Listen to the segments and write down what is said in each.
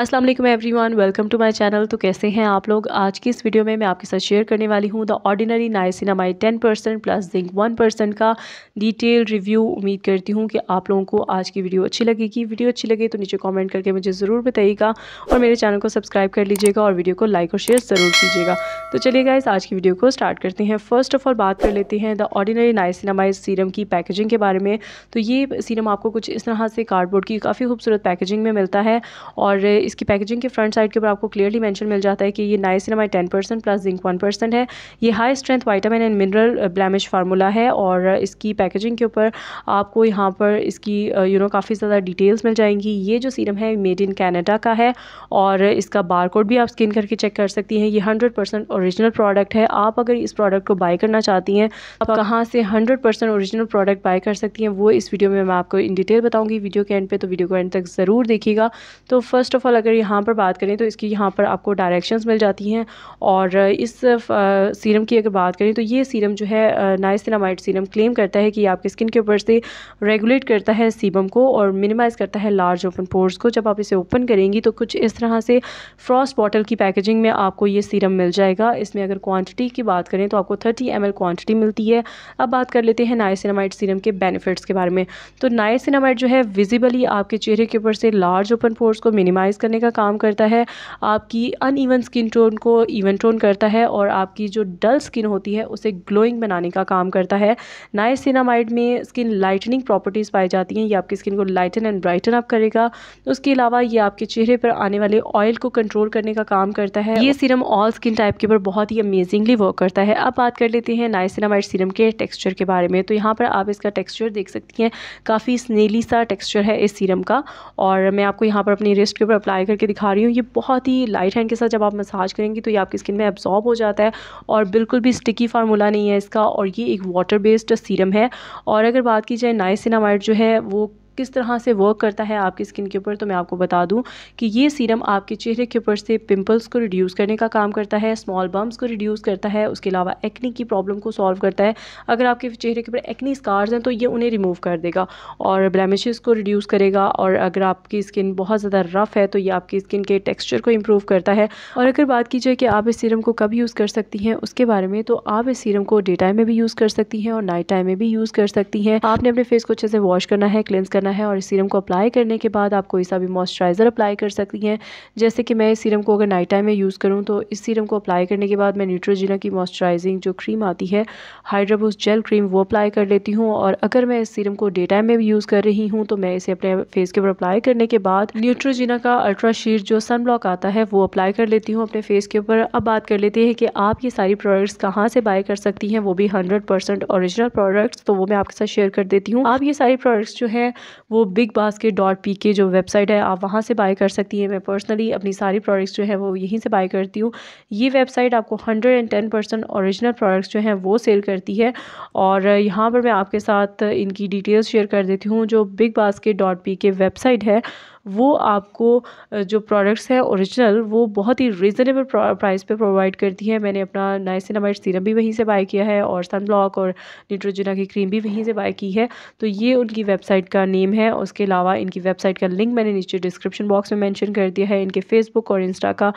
Aslam everyone welcome to my channel तो कैसे हैं आप लोग आज की इस वीडियो में मैं आपके साथ शेयर करने वाली हूँ the ordinary niacinamide 10 percent plus zinc one percent का डिटेल रिव्यू उम्मीद करती हूँ कि आप लोगों को आज की वीडियो अच्छी लगेगी वीडियो अच्छी लगे तो नीचे कॉमेंट करके मुझे ज़रूर बताइएगा और मेरे चैनल को सब्सक्राइब कर लीजिएगा और वीडियो को लाइक और शेयर ज़रूर कीजिएगा तो चलिएगा इस आज की वीडियो को स्टार्ट करते हैं फर्स्ट ऑफ ऑल बात कर लेते हैं द ऑर्डिनरी नाइसिनामाइड सीरम की पैकेजिंग के बारे में तो ये सीरम आपको कुछ इस तरह से कार्डबोर्ड की काफ़ी खूबसूरत पैकेजिंग में मिलता है और इसकी पैकेजिंग के फ्रंट साइड के ऊपर आपको क्लियरली मेंशन मिल जाता है कि ये niacinamide ten percent plus zinc one percent है ये high strength vitamin and mineral blemish formula है और इसकी पैकेजिंग के ऊपर आपको यहाँ पर इसकी यू नो काफ़ी ज़्यादा डिटेल्स मिल जाएंगी ये जो सीरम है मेड इन कैनेडा का है और इसका बार कोड भी आप स्किन करके चेक कर सकती हैं ये हंड्रेड परसेंट औरिजिनल प्रोडक्ट है आप अगर इस प्रोडक्ट को बाई करना चाहती हैं आप कहाँ से hundred percent original product buy कर सकती हैं वो इस वीडियो में मैं आपको इन डिटेल बताऊँगी वीडियो के एंड पे तो वीडियो को एंड तक ज़रूर देखिएगा तो फर्स्ट ऑफ ऑल ओवरऑल अगर यहाँ पर बात करें तो इसकी यहाँ पर आपको डायरेक्शंस मिल जाती हैं और इस सीरम की अगर बात करें तो ये सीरम जो है नाइसिनामाइड सीरम क्लेम करता है कि आपकी स्किन के ऊपर से रेगुलेट करता है सीबम को और मिनिमाइज़ करता है लार्ज ओपन पोर्स को जब आप इसे ओपन करेंगी तो कुछ इस तरह से फ्रॉस्ट बॉटल की पैकेजिंग में आपको ये सीरम मिल जाएगा इसमें अगर क्वांटिटी की बात करें तो आपको थर्टी एम क्वांटिटी मिलती है अब बात कर लेते हैं नाइसिनामाइड सीरम के बेनिफिट्स के बारे में तो नाइसिनामाइड जो है विजिबली आपके चेहरे के ऊपर से लार्ज ओपन पोर्स को मिनिमाइज़ करने का काम करता है आपकी अनइवन स्किन टोन को इवन टोन करता है और आपकी जो डल स्किन होती है उसे ग्लोइंग बनाने का काम करता है नाइसिनामाइड में स्किन लाइटनिंग प्रॉपर्टीज़ पाई जाती हैं ये आपकी स्किन को लाइटन एंड ब्राइटन अप करेगा उसके अलावा ये आपके चेहरे पर आने वाले ऑयल को कंट्रोल करने का काम करता है ये सीरम ऑल स्किन टाइप के ऊपर बहुत ही अमेजिंगली वर्क करता है अब बात कर लेते हैं नाइसिनामाइड सीरम के टेक्स्चर के बारे में तो यहाँ पर आप इसका टेक्स्चर देख सकती हैं काफ़ी स्नेली सा टेक्स्चर है इस सीरम का और मैं आपको यहाँ पर अपनी रिस्ट के ऊपर अप्लाई अप्लाई करके दिखा रही हूँ ये बहुत ही लाइट हैंड के साथ जब आप मसाज करेंगे तो ये आपकी स्किन में एब्जॉर्ब हो जाता है और बिल्कुल भी स्टिकी फार्मूला नहीं है इसका और ये एक वाटर बेस्ड सीरम है और अगर बात की जाए नाइसिनामाइड जो है वो किस तरह से वर्क करता है आपकी स्किन के ऊपर तो मैं आपको बता दूं कि ये सीरम आपके चेहरे के ऊपर से पिंपल्स को रिड्यूस करने का काम करता है स्मॉल बम्स को रिड्यूस करता है उसके अलावा एक्नी की प्रॉब्लम को सॉल्व करता है अगर आपके चेहरे के ऊपर एक्नी स्कार्स हैं तो ये उन्हें रिमूव कर देगा और ब्लैमिश को रिड्यूस करेगा और अगर आपकी स्किन बहुत ज़्यादा रफ़ है तो ये आपकी स्किन के टेक्स्चर को इम्प्रूव करता है और अगर बात की जाए कि आप इस सीरम को कब यूज़ कर सकती हैं उसके बारे में तो आप इस सीरम को डे टाइम में भी यूज़ कर सकती हैं और नाइट टाइम में भी यूज़ कर सकती हैं आपने अपने फेस को अच्छे से वॉश करना है क्लेंस करना करना है और इस सीरम को अप्लाई करने के बाद आप कोई सा भी मॉइस्चराइज़र अप्लाई कर सकती हैं जैसे कि मैं इस सीरम को अगर नाइट टाइम में यूज़ करूँ तो इस सीरम को अप्लाई करने के बाद मैं न्यूट्रोजिना की मॉइस्चराइजिंग जो क्रीम आती है हाइड्राबूस जेल क्रीम वो अप्लाई कर लेती हूँ और अगर मैं इस सीरम को डे टाइम में भी यूज़ कर रही हूँ तो मैं इसे अपने फेस के ऊपर अप्लाई करने के बाद न्यूट्रोजिना का अल्ट्रा शीट जो सन ब्लॉक आता है वो अप्लाई कर लेती हूँ अपने फेस के ऊपर अब बात कर लेते हैं कि आप ये सारी प्रोडक्ट्स कहाँ से बाय कर सकती हैं वो भी हंड्रेड परसेंट ओरिजिनल प्रोडक्ट्स तो वो मैं आपके साथ शेयर कर देती हूँ आप ये सारी प्रोडक्ट्स जो हैं वो बिग बास्केट डॉट पी के जो वेबसाइट है आप वहाँ से बाय कर सकती हैं मैं पर्सनली अपनी सारी प्रोडक्ट्स जो है वो यहीं से बाय करती हूँ ये वेबसाइट आपको hundred and ten percent original products जो हैं वो सेल करती है और यहाँ पर मैं आपके साथ इनकी डिटेल्स शेयर कर देती हूँ जो Big Basket dot P K website है वो आपको जो प्रोडक्ट्स हैं ओरिजिनल वो बहुत ही रीज़नेबल प्राइस पे प्रोवाइड करती है मैंने अपना नाइसिनामाइड सीरम भी वहीं से बाय किया है और सनब्लॉक और न्यूट्रोजिना की क्रीम भी वहीं से बाय की है तो ये उनकी वेबसाइट का नेम है उसके अलावा इनकी वेबसाइट का लिंक मैंने नीचे डिस्क्रिप्शन बॉक्स में मैंशन कर दिया है इनके फेसबुक और इंस्टा का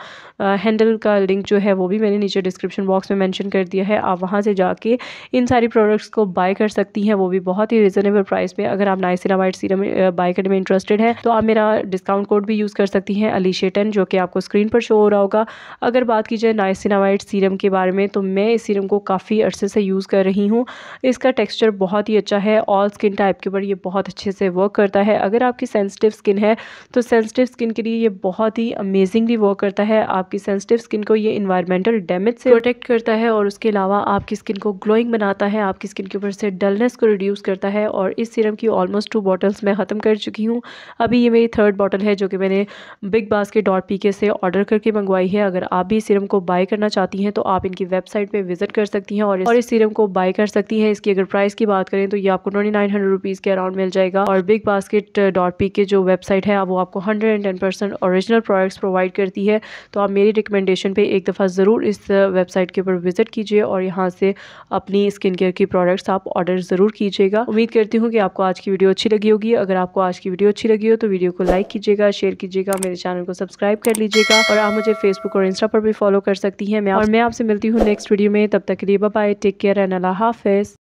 हैंडल का लिंक जो है वो भी मैंने नीचे डिस्क्रिप्शन बॉक्स में मैंशन कर दिया है आप वहाँ से जाके इन सारी प्रोडक्ट्स को बाय कर सकती हैं वो भी बहुत ही रिजनेबल प्राइस पर अगर आप नाइसिनामाइड सीरम बाय करने में इंटरेस्टेड है तो आप मेरा डिस्काउंट कोड भी यूज़ कर सकती हैं अलीशेटन जो कि आपको स्क्रीन पर शो हो रहा होगा अगर बात की जाए नाइसिनावाइट सीरम के बारे में तो मैं इस सीरम को काफ़ी अर्से से यूज़ कर रही हूँ इसका टेक्स्चर बहुत ही अच्छा है ऑल स्किन टाइप के ऊपर ये बहुत अच्छे से वर्क करता है अगर आपकी सेंसिटिव स्किन है तो सेंसिटिव स्किन के लिए ये बहुत ही अमेजिंगली वर्क करता है आपकी सेंसिटिव स्किन को ये इन्वायरमेंटल डैमेज से प्रोटेक्ट करता है और उसके अलावा आपकी स्किन को ग्लोइंग बनाता है आपकी स्किन के ऊपर से डलनेस को रिड्यूस करता है और इस सीरम की ऑलमोस्ट टू बॉटल्स मैं ख़त्म कर चुकी हूँ अभी ये मेरी थर्ड थर्ड बॉटल है जो कि मैंने बिग बास्केट डॉट पी के से ऑर्डर करके मंगवाई है अगर आप भी सीरम को बाय करना चाहती हैं तो आप इनकी वेबसाइट पर विजिट कर सकती हैं और इस, और इस सीरम को बाय कर सकती हैं इसकी अगर प्राइस की बात करें तो ये आपको ट्वेंटी नाइन हंड्रेड रुपीज़ के अराउंड मिल जाएगा और बिग बास्केट डॉट पी के जो वेबसाइट है वो आपको hundred and ten percent original products provide करती है तो आप मेरी रिकमेंडेशन पर एक दफ़ा ज़रूर इस वेबसाइट uh, के ऊपर विजिट कीजिए और यहाँ से अपनी स्किन केयर की प्रोडक्ट्स आप ऑर्डर ज़रूर कीजिएगा उम्मीद करती हूँ कि आपको आज की वीडियो अच्छी लगी होगी अगर आपको आज की वीडियो अच्छी लगी हो तो वीडियो को लाइक लाइक कीजिएगा शेयर कीजिएगा मेरे चैनल को सब्सक्राइब कर लीजिएगा और आप मुझे फेसबुक और इंस्टा पर भी फॉलो कर सकती हैं मैं और मैं आपसे मिलती हूँ नेक्स्ट वीडियो में तब तक के लिए बाय टेक केयर एंड अल्लाह हाफिज़